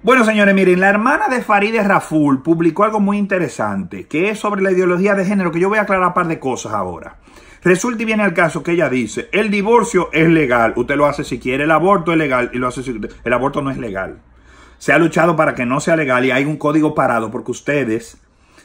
Bueno, señores, miren, la hermana de Farideh Raful publicó algo muy interesante, que es sobre la ideología de género, que yo voy a aclarar un par de cosas ahora. Resulta y viene al caso que ella dice, el divorcio es legal, usted lo hace si quiere, el aborto es legal y lo hace si el aborto no es legal. Se ha luchado para que no sea legal y hay un código parado porque ustedes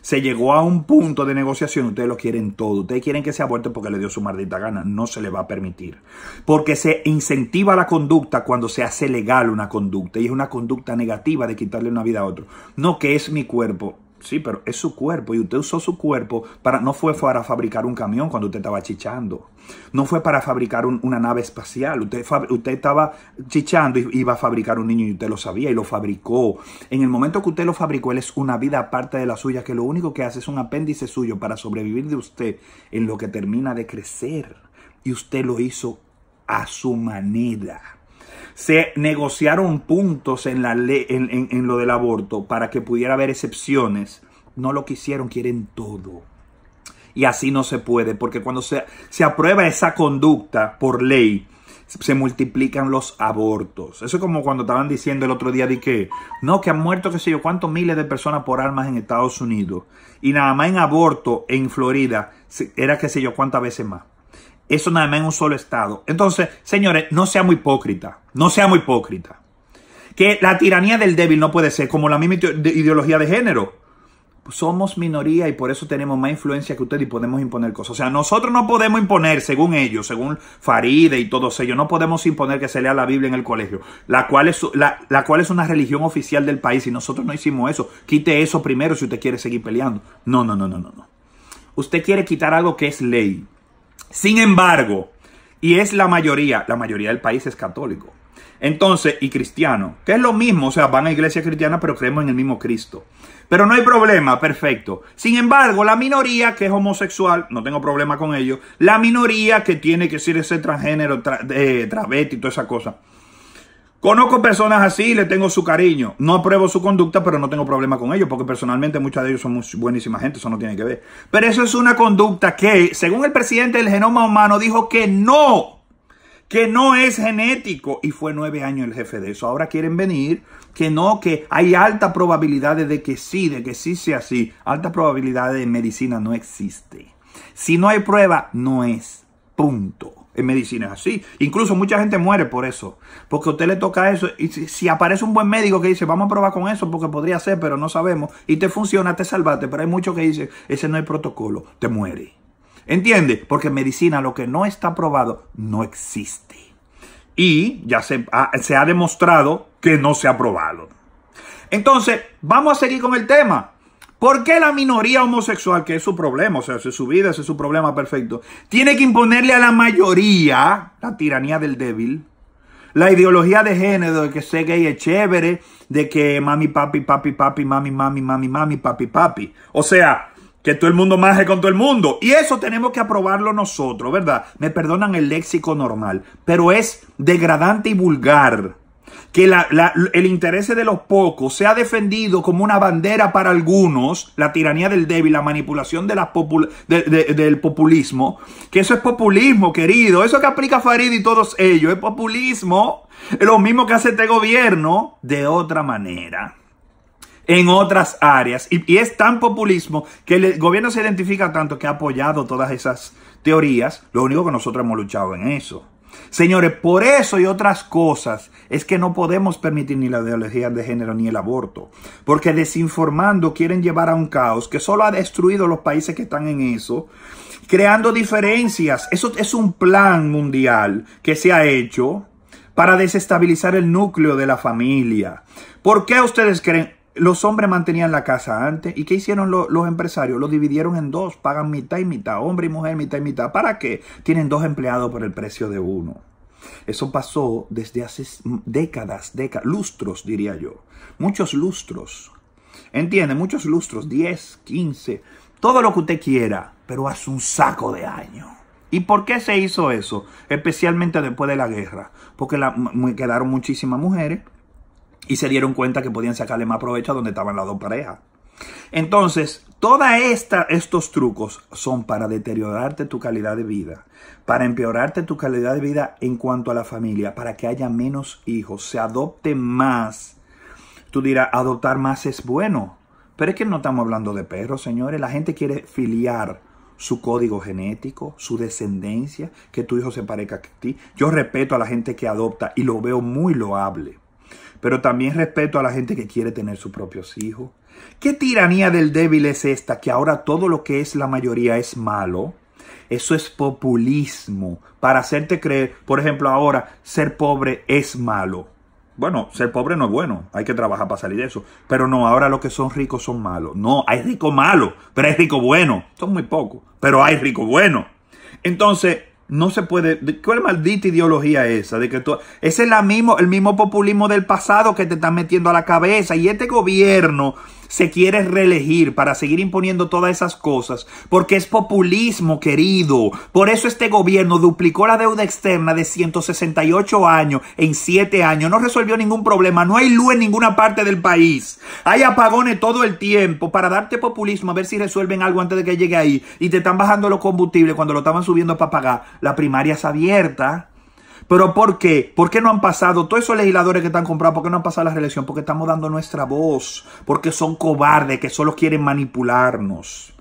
se llegó a un punto de negociación, ustedes lo quieren todo, ustedes quieren que se aborte porque le dio su maldita gana, no se le va a permitir. Porque se incentiva la conducta cuando se hace legal una conducta y es una conducta negativa de quitarle una vida a otro. No que es mi cuerpo, Sí, pero es su cuerpo y usted usó su cuerpo para, no fue para fabricar un camión cuando usted estaba chichando. No fue para fabricar una nave espacial. Usted, usted estaba chichando y iba a fabricar un niño y usted lo sabía y lo fabricó. En el momento que usted lo fabricó, él es una vida aparte de la suya que lo único que hace es un apéndice suyo para sobrevivir de usted en lo que termina de crecer. Y usted lo hizo a su manera. Se negociaron puntos en, la ley, en, lo del aborto para que pudiera haber excepciones. No lo quisieron, quieren todo. Y así no se puede, porque cuando se, se aprueba esa conducta por ley, se multiplican los abortos. Eso es como cuando estaban diciendo el otro día de que, no, que han muerto, qué sé yo, cuántos miles de personas por armas en Estados Unidos. Y nada más en aborto en Florida era qué sé yo cuántas veces más. Eso nada más en un solo estado. Entonces, señores, no seamos hipócritas. No seamos hipócritas. Que la tiranía del débil no puede ser como la misma ideología de género. somos minoría y por eso tenemos más influencia que ustedes y podemos imponer cosas. O sea, nosotros no podemos imponer, según ellos, según Faride y todos ellos, no podemos imponer que se lea la Biblia en el colegio, la cual es, la, cual es una religión oficial del país y nosotros no hicimos eso. Quite eso primero si usted quiere seguir peleando. no, no, no, no. no. Usted quiere quitar algo que es ley sin embargo, y es la mayoría, la mayoría del país es católico. Entonces, y cristiano, que es lo mismo, o sea, van a iglesia cristiana, pero creemos en el mismo Cristo. Pero no hay problema, perfecto. Sin embargo, la minoría que es homosexual, no tengo problema con ello, la minoría que tiene que ser ese transgénero, eh, travesti y toda esa cosa, Conozco personas así y le tengo su cariño. No apruebo su conducta, pero no tengo problema con ellos, porque personalmente muchas de ellos son buenísima gente, eso no tiene que ver. Pero eso es una conducta que, según el presidente del genoma humano, dijo que no, que no es genético. Y fue nueve años el jefe de eso. Ahora quieren venir que no, que hay altas probabilidades de que sí, de que sí sea así. Alta probabilidad de medicina no existe. Si no hay prueba, no es. Punto. En medicina es así. Incluso mucha gente muere por eso. Porque a usted le toca eso. Y si, aparece un buen médico que dice, vamos a probar con eso porque podría ser, pero no sabemos. Y te funciona, te salvaste. Pero hay muchos que dicen, ese no es protocolo, te muere. ¿Entiende? Porque en medicina lo que no está probado no existe. Y ya se ha, se ha demostrado que no se ha probado. Entonces, vamos a seguir con el tema. ¿Por qué la minoría homosexual, que es su problema, o sea, es su vida, es su problema perfecto, tiene que imponerle a la mayoría la tiranía del débil? La ideología de género de que ser gay es chévere, de que mami, papi, papi, papi, mami, mami, mami, mami, papi, papi. O sea, que todo el mundo maje con todo el mundo. Y eso tenemos que aprobarlo nosotros, ¿verdad? Me perdonan el léxico normal, pero es degradante y vulgar que el interés de los pocos se ha defendido como una bandera para algunos, la tiranía del débil, la manipulación de del populismo, que eso es populismo, querido, eso que aplica Farid y todos ellos, es populismo, es lo mismo que hace este gobierno, de otra manera en otras áreas. y, es tan populismo que el gobierno se identifica tanto que ha apoyado todas esas teorías. Lo único que nosotros hemos luchado en eso. Señores, por eso y otras cosas es que no podemos permitir ni la ideología de género ni el aborto, porque desinformando quieren llevar a un caos que solo ha destruido los países que están en eso, creando diferencias. Eso es un plan mundial que se ha hecho para desestabilizar el núcleo de la familia. ¿Por qué ustedes creen? Los hombres mantenían la casa antes. ¿Y qué hicieron los empresarios? Lo dividieron en dos. Pagan mitad y mitad. Hombre y mujer, mitad y mitad. ¿Para qué? Tienen dos empleados por el precio de uno. Eso pasó desde hace décadas, décadas, lustros diría yo. Muchos lustros. Entiende, muchos lustros, 10, 15, todo lo que usted quiera, pero hace un saco de años. ¿Y por qué se hizo eso? Especialmente después de la guerra. Porque la, quedaron muchísimas mujeres y se dieron cuenta que podían sacarle más provecho a donde estaban las dos parejas. Entonces, todos estos trucos son para deteriorarte tu calidad de vida, para empeorarte tu calidad de vida en cuanto a la familia, para que haya menos hijos, se adopte más. Tú dirás, adoptar más es bueno, pero es que no estamos hablando de perros, señores. La gente quiere filiar su código genético, su descendencia, que tu hijo se parezca a ti. Yo respeto a la gente que adopta y lo veo muy loable pero también respeto a la gente que quiere tener sus propios hijos. ¿Qué tiranía del débil es esta? Que ahora todo lo que es la mayoría es malo. Eso es populismo para hacerte creer, por ejemplo, ahora ser pobre es malo. Bueno, ser pobre no es bueno, hay que trabajar para salir de eso. Pero no, ahora los que son ricos son malos. No, hay rico malo, pero hay rico bueno. Son muy pocos, pero hay rico bueno. Entonces, no se puede. ¿Cuál maldita ideología es esa? De que tú, ese es la mismo, el mismo populismo del pasado que te están metiendo a la cabeza. Y este gobierno se quiere reelegir para seguir imponiendo todas esas cosas, porque es populismo, querido. Por eso este gobierno duplicó la deuda externa de 168 años en 7 años. No resolvió ningún problema, no hay luz en ninguna parte del país. Hay apagones todo el tiempo para darte populismo, a ver si resuelven algo antes de que llegue ahí. Y te están bajando los combustibles cuando lo estaban subiendo para pagar. La primaria es abierta. Pero ¿por qué? ¿Por qué no han pasado? Todos esos legisladores que están comprados, ¿por qué no han pasado la reelección? Porque estamos dando nuestra voz, porque son cobardes, que solo quieren manipularnos.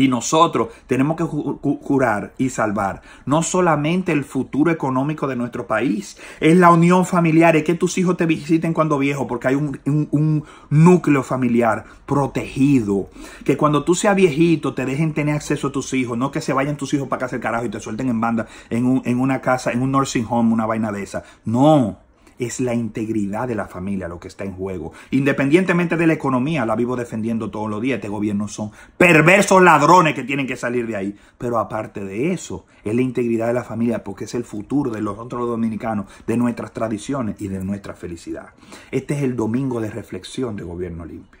Y nosotros tenemos que curar y salvar no solamente el futuro económico de nuestro país, es la unión familiar, es que tus hijos te visiten cuando viejo, porque hay un, núcleo familiar protegido. Que cuando tú seas viejito te dejen tener acceso a tus hijos, no que se vayan tus hijos para casa carajo y te suelten en banda en, en una casa, en un nursing home, una vaina de esa. No es la integridad de la familia lo que está en juego. Independientemente de la economía, la vivo defendiendo todos los días. Este gobierno son perversos ladrones que tienen que salir de ahí. Pero aparte de eso, es la integridad de la familia porque es el futuro de los otros dominicanos, de nuestras tradiciones y de nuestra felicidad. Este es el domingo de reflexión de gobierno limpio.